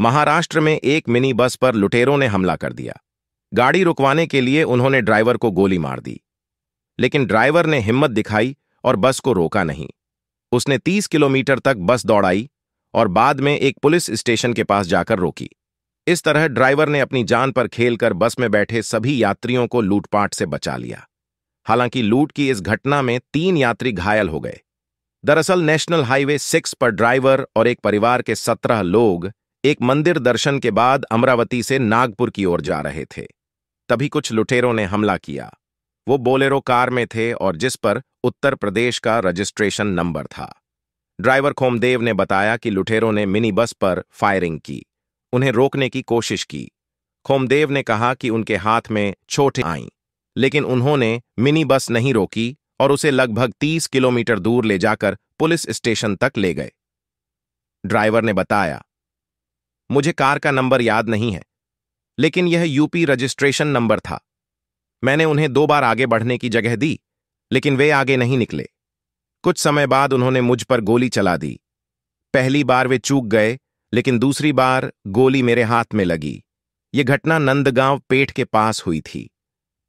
महाराष्ट्र में एक mini bus पर लुटेरों ने हमला कर दिया गाड़ी रुकवाने के लिए उन्होंने ड्राइवर को गोली मार दी लेकिन ड्राइवर ने हिम्मत दिखाई और बस को रोका नहीं उसने 30 किलोमीटर तक बस दौड़ाई और बाद में एक पुलिस स्टेशन के पास जाकर रोकी इस तरह ड्राइवर ने अपनी जान पर खेलकर बस में बैठे सभी यात्रियों को लूटपाट से बचा लिया हालांकि लूट की इस घटना में तीन यात्री घायल हो गए दरअसल नेशनल हाईवे सिक्स पर ड्राइवर और एक परिवार के सत्रह लोग एक मंदिर दर्शन के बाद अमरावती से नागपुर की ओर जा रहे थे तभी कुछ लुटेरों ने हमला किया वो बोलेरो कार में थे और जिस पर उत्तर प्रदेश का रजिस्ट्रेशन नंबर था ड्राइवर खोमदेव ने बताया कि लुटेरों ने मिनी बस पर फायरिंग की उन्हें रोकने की कोशिश की खोमदेव ने कहा कि उनके हाथ में छोटे आई लेकिन उन्होंने मिनी बस नहीं रोकी और उसे लगभग 30 किलोमीटर दूर ले जाकर पुलिस स्टेशन तक ले गए ड्राइवर ने बताया मुझे कार का नंबर याद नहीं है लेकिन यह यूपी रजिस्ट्रेशन नंबर था मैंने उन्हें दो बार आगे बढ़ने की जगह दी लेकिन वे आगे नहीं निकले कुछ समय बाद उन्होंने मुझ पर गोली चला दी पहली बार वे चूक गए लेकिन दूसरी बार गोली मेरे हाथ में लगी ये घटना नंदगांव पेट के पास हुई थी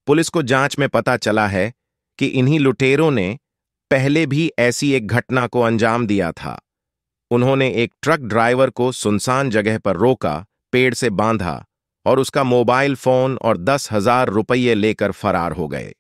पुलिस को जांच में पता चला है कि इन्हीं लुटेरों ने पहले भी ऐसी एक घटना को अंजाम दिया था उन्होंने एक ट्रक ड्राइवर को सुनसान जगह पर रोका पेड़ से बांधा और उसका मोबाइल फोन और दस हजार रुपये लेकर फरार हो गए